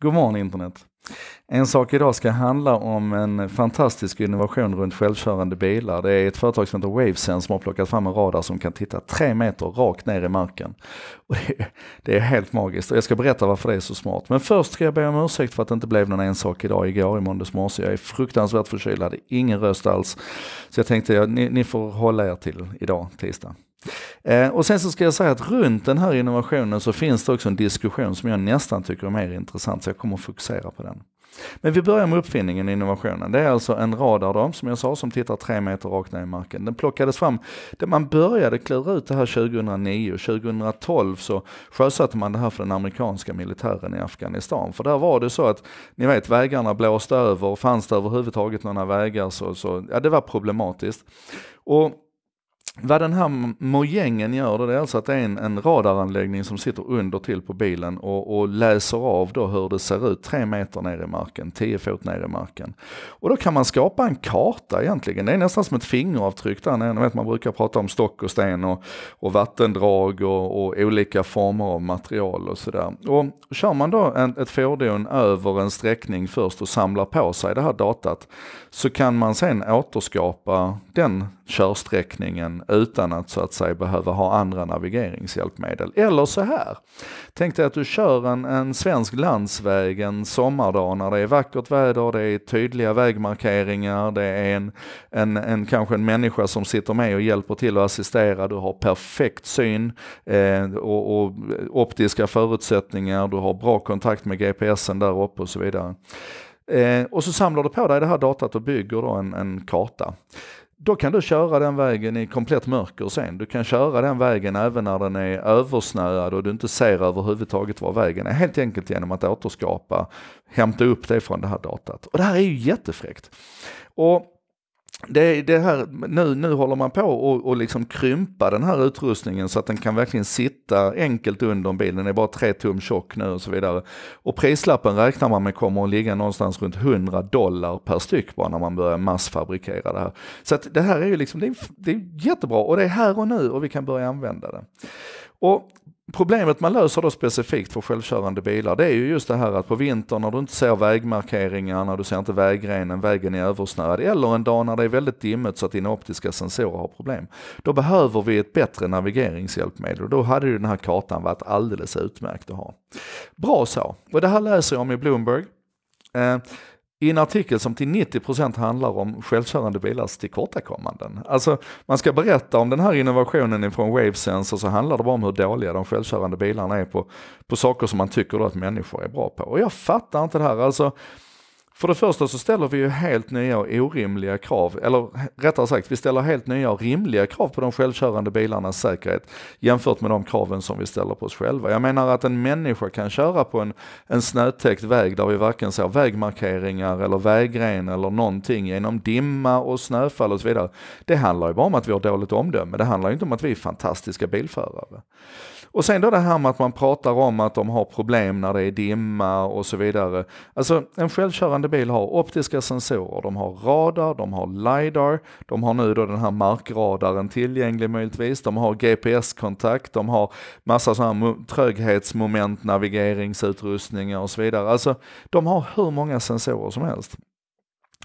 God morgon internet! En sak idag ska handla om en fantastisk innovation runt självkörande bilar. Det är ett företag som heter Wavesense som har plockat fram en radar som kan titta tre meter rakt ner i marken. Och det, det är helt magiskt och jag ska berätta varför det är så smart. Men först ska jag be om ursäkt för att det inte blev någon ensak idag igår i måndags morse. Jag är fruktansvärt förkyld, hade ingen röst alls. Så jag tänkte, ja, ni, ni får hålla er till idag, tisdag. Eh, och sen så ska jag säga att runt den här innovationen så finns det också en diskussion som jag nästan tycker är mer intressant, så jag kommer att fokusera på den. Men vi börjar med uppfinningen och innovationen. Det är alltså en radar då, som jag sa, som tittar tre meter rakt ner i marken. Den plockades fram, man började klura ut det här 2009. 2012 så sjösatte man det här för den amerikanska militären i Afghanistan. För där var det så att, ni vet, vägarna blåste över, fanns det överhuvudtaget några vägar så, så ja det var problematiskt. Och vad den här mojängen gör, det är alltså att det är en, en radaranläggning som sitter under till på bilen och, och, läser av då hur det ser ut tre meter ner i marken, tio fot ner i marken. Och då kan man skapa en karta egentligen, det är nästan som ett fingeravtryck där nere. Vet, man brukar prata om stock och sten och, och vattendrag och, och, olika former av material och sådär. Och kör man då en, ett fordon över en sträckning först och samlar på sig det här datat så kan man sen återskapa den körsträckningen utan att så att säga behöva ha andra navigeringshjälpmedel. Eller så här, tänk dig att du kör en, en svensk landsväg en sommardag när det är vackert väder, det är tydliga vägmarkeringar, det är en, en, en kanske en människa som sitter med och hjälper till och assistera, du har perfekt syn eh, och, och optiska förutsättningar, du har bra kontakt med GPSen där uppe och så vidare. Eh, och så samlar du på dig det här datat och bygger då en, en karta. Då kan du köra den vägen i komplett mörker sen. Du kan köra den vägen även när den är översnöad och du inte ser överhuvudtaget var vägen är. Helt enkelt genom att återskapa, hämta upp det från det här datat. Och det här är ju jättefräckt. Och det, det här, nu, nu håller man på att liksom krympa den här utrustningen så att den kan verkligen sitta enkelt under en bil. Den är bara 3 tum tjock nu och så vidare. Och prislappen räknar man med kommer att ligga någonstans runt 100 dollar per styck bara när man börjar massfabrikera det här. Så att det här är ju liksom, det är, det är jättebra och det är här och nu och vi kan börja använda det. Och Problemet man löser då specifikt för självkörande bilar, det är ju just det här att på vintern när du inte ser vägmarkeringarna, du ser inte vägrenen, vägen är översnöad, eller en dag när det är väldigt dimmigt så att dina optiska sensorer har problem. Då behöver vi ett bättre navigeringshjälpmedel och då hade ju den här kartan varit alldeles utmärkt att ha. Bra så, och det här läser jag om i Bloomberg. Eh, i en artikel som till 90% handlar om självkörande bilars tillkortakommanden. Alltså man ska berätta om den här innovationen ifrån Wavesensor, så handlar det bara om hur dåliga de självkörande bilarna är på, på saker som man tycker att människor är bra på. Och jag fattar inte det här. Alltså, för det första så ställer vi ju helt nya och orimliga krav, eller rättare sagt, vi ställer helt nya och rimliga krav på de självkörande bilarnas säkerhet jämfört med de kraven som vi ställer på oss själva. Jag menar att en människa kan köra på en, en snötäckt väg där vi varken ser vägmarkeringar eller vägren eller någonting genom dimma och snöfall och så vidare. Det handlar ju bara om att vi har dåligt omdöme, det handlar ju inte om att vi är fantastiska bilförare. Och sen då det här med att man pratar om att de har problem när det är dimma och så vidare. Alltså en självkörande bil har optiska sensorer, de har radar, de har LiDAR, de har nu då den här markradaren tillgänglig möjligtvis, de har GPS-kontakt, de har massa sådana här tröghetsmoment, navigeringsutrustningar och så vidare. Alltså de har hur många sensorer som helst.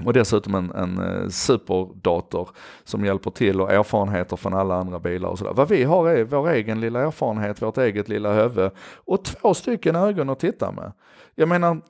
Och dessutom en, en eh, superdator som hjälper till och erfarenheter från alla andra bilar och sådär. Vad vi har är vår egen lilla erfarenhet, vårt eget lilla huvud och två stycken ögon att titta med. Jag menar,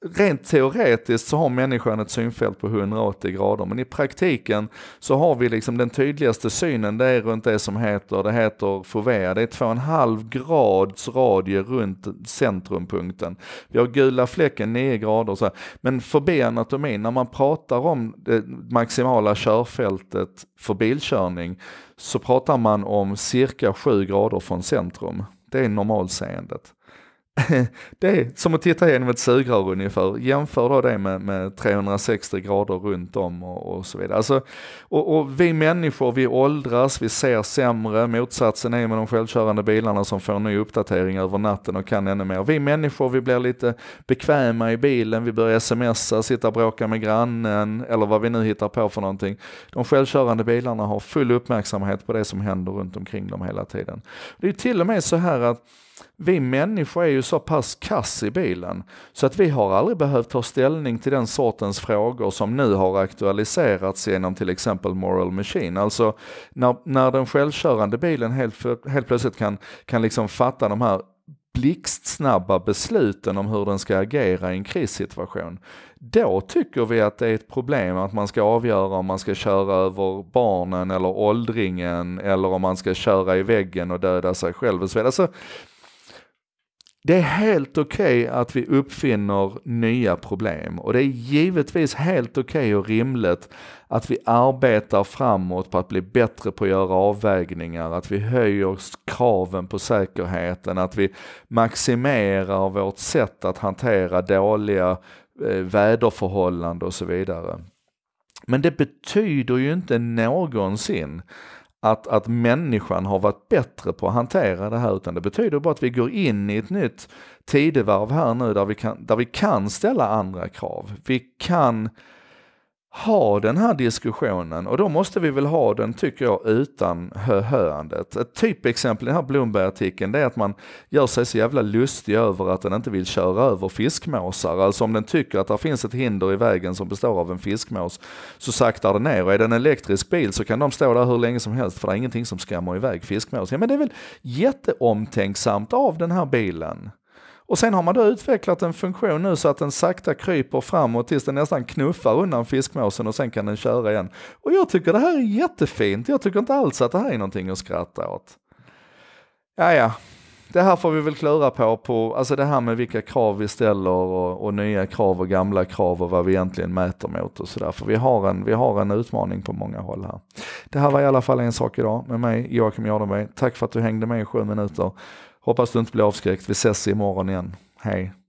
rent teoretiskt så har människan ett synfält på 180 grader, men i praktiken så har vi liksom den tydligaste synen, det är runt det som heter, det heter fovea, det är 2,5 grads radie runt centrumpunkten. Vi har gula fläcken 9 grader så här. Men förbi anatomin, när man pratar om det maximala körfältet för bilkörning, så pratar man om cirka 7 grader från centrum. Det är normalseendet. det är som att titta genom ett sugrör ungefär. Jämför då det med, med 360 grader runt om och, och så vidare. Alltså, och, och, vi människor, vi åldras, vi ser sämre. Motsatsen är med de självkörande bilarna som får ny uppdatering över natten och kan ännu mer. Vi människor, vi blir lite bekväma i bilen, vi börjar smsa, sitta och bråka med grannen eller vad vi nu hittar på för någonting. De självkörande bilarna har full uppmärksamhet på det som händer runt omkring dem hela tiden. Det är till och med så här att vi människor är ju så pass kass i bilen så att vi har aldrig behövt ta ställning till den sortens frågor som nu har aktualiserats genom till exempel Moral Machine. Alltså när, när den självkörande bilen helt, helt plötsligt kan, kan liksom fatta de här blixtsnabba besluten om hur den ska agera i en krissituation. Då tycker vi att det är ett problem att man ska avgöra om man ska köra över barnen eller åldringen eller om man ska köra i väggen och döda sig själv och så vidare. Alltså, det är helt okej okay att vi uppfinner nya problem och det är givetvis helt okej okay och rimligt att vi arbetar framåt på att bli bättre på att göra avvägningar, att vi höjer kraven på säkerheten, att vi maximerar vårt sätt att hantera dåliga eh, väderförhållanden och så vidare. Men det betyder ju inte någonsin att, att människan har varit bättre på att hantera det här utan det betyder bara att vi går in i ett nytt tidevarv här nu där vi kan, där vi kan ställa andra krav. Vi kan ha den här diskussionen och då måste vi väl ha den, tycker jag, utan höhöandet. Ett typexempel i den här Blomberg-artikeln är att man gör sig så jävla lustig över att den inte vill köra över fiskmåsar. Alltså om den tycker att det finns ett hinder i vägen som består av en fiskmås så saktar den ner. Och är det en elektrisk bil så kan de stå där hur länge som helst för det är ingenting som skrämmer iväg fiskmåsen. Ja, men det är väl jätteomtänksamt av den här bilen. Och sen har man då utvecklat en funktion nu så att den sakta kryper framåt tills den nästan knuffar undan fiskmåsen och sen kan den köra igen. Och jag tycker det här är jättefint. Jag tycker inte alls att det här är någonting att skratta åt. Ja, ja. Det här får vi väl klura på, på, alltså det här med vilka krav vi ställer och, och nya krav och gamla krav och vad vi egentligen mäter mot och sådär. För vi har, en, vi har en utmaning på många håll här. Det här var i alla fall en sak idag med mig, Joakim Jardenberg. Tack för att du hängde med i sju minuter. Hoppas du inte blir avskräckt. Vi ses imorgon igen. Hej!